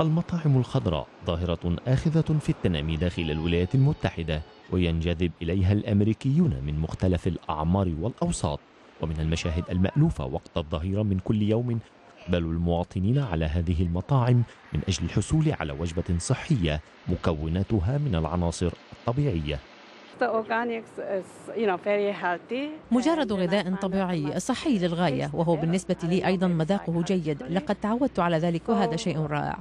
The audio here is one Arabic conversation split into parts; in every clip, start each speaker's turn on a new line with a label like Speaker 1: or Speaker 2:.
Speaker 1: المطاعم الخضراء ظاهرة آخذة في التنامي داخل الولايات المتحدة وينجذب إليها الأمريكيون من مختلف الأعمار والأوساط ومن المشاهد المألوفة وقت الظهيرة من كل يوم بل المواطنين على هذه المطاعم من أجل الحصول على وجبة صحية مكوناتها من العناصر الطبيعية
Speaker 2: مجرد غذاء طبيعي صحي للغاية وهو بالنسبة لي أيضا مذاقه جيد لقد تعودت على ذلك وهذا شيء رائع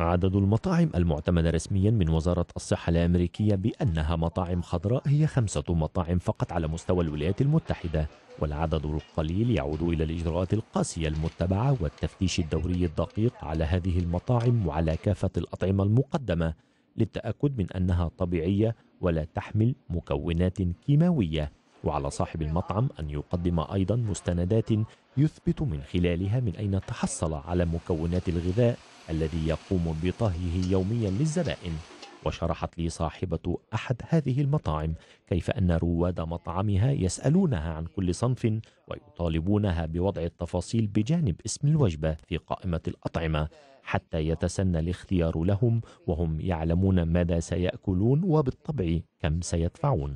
Speaker 1: عدد المطاعم المعتمدة رسميا من وزارة الصحة الأمريكية بأنها مطاعم خضراء هي خمسة مطاعم فقط على مستوى الولايات المتحدة والعدد القليل يعود إلى الإجراءات القاسية المتبعة والتفتيش الدوري الدقيق على هذه المطاعم وعلى كافة الأطعمة المقدمة للتأكد من أنها طبيعية ولا تحمل مكونات كيماوية وعلى صاحب المطعم أن يقدم أيضا مستندات يثبت من خلالها من أين تحصل على مكونات الغذاء الذي يقوم بطهيه يوميا للزبائن وشرحت لي صاحبة أحد هذه المطاعم كيف أن رواد مطعمها يسألونها عن كل صنف ويطالبونها بوضع التفاصيل بجانب اسم الوجبة في قائمة الأطعمة حتى يتسنى الاختيار لهم وهم يعلمون ماذا سيأكلون وبالطبع كم سيدفعون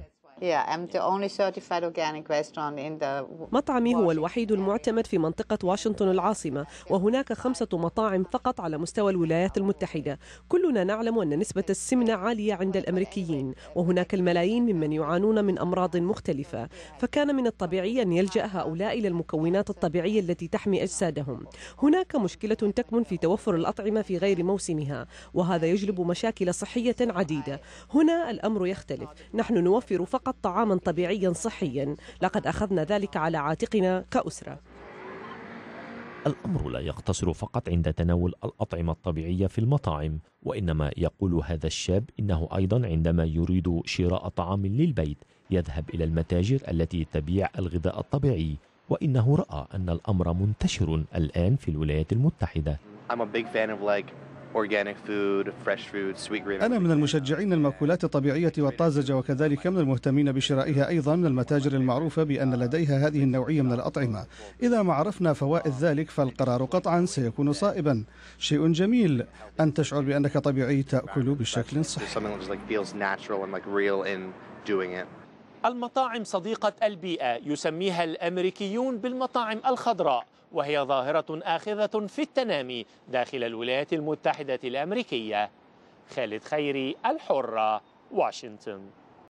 Speaker 2: مطعمي هو الوحيد المعتمد في منطقة واشنطن العاصمة وهناك خمسة مطاعم فقط على مستوى الولايات المتحدة كلنا نعلم أن نسبة السمنة عالية عند الأمريكيين وهناك الملايين ممن يعانون من أمراض مختلفة فكان من الطبيعي أن يلجأ هؤلاء إلى المكونات الطبيعية التي تحمي أجسادهم هناك مشكلة تكمن في توفر الأطعمة في غير موسمها وهذا يجلب مشاكل صحية عديدة هنا الأمر يختلف نحن نوفر فقط فقط طعاما طبيعيا صحيا لقد أخذنا ذلك على عاتقنا كأسرة
Speaker 1: الأمر لا يقتصر فقط عند تناول الأطعمة الطبيعية في المطاعم وإنما يقول هذا الشاب إنه أيضا عندما يريد شراء طعام للبيت يذهب إلى المتاجر التي تبيع الغذاء الطبيعي وإنه رأى أن الأمر منتشر الآن في الولايات المتحدة I'm a big fan of like أنا من المشجعين المأكولات الطبيعية
Speaker 2: والطازجة وكذلك من المهتمين بشرائها أيضا من المتاجر المعروفة بأن لديها هذه النوعية من الأطعمة إذا ما عرفنا فوائد ذلك فالقرار قطعا سيكون صائبا شيء جميل أن تشعر بأنك طبيعي تأكل بشكل صحي
Speaker 1: المطاعم صديقة البيئة يسميها الأمريكيون بالمطاعم الخضراء وهي ظاهرة آخذة في التنامي داخل الولايات المتحدة الأمريكية خالد خيري الحرة واشنطن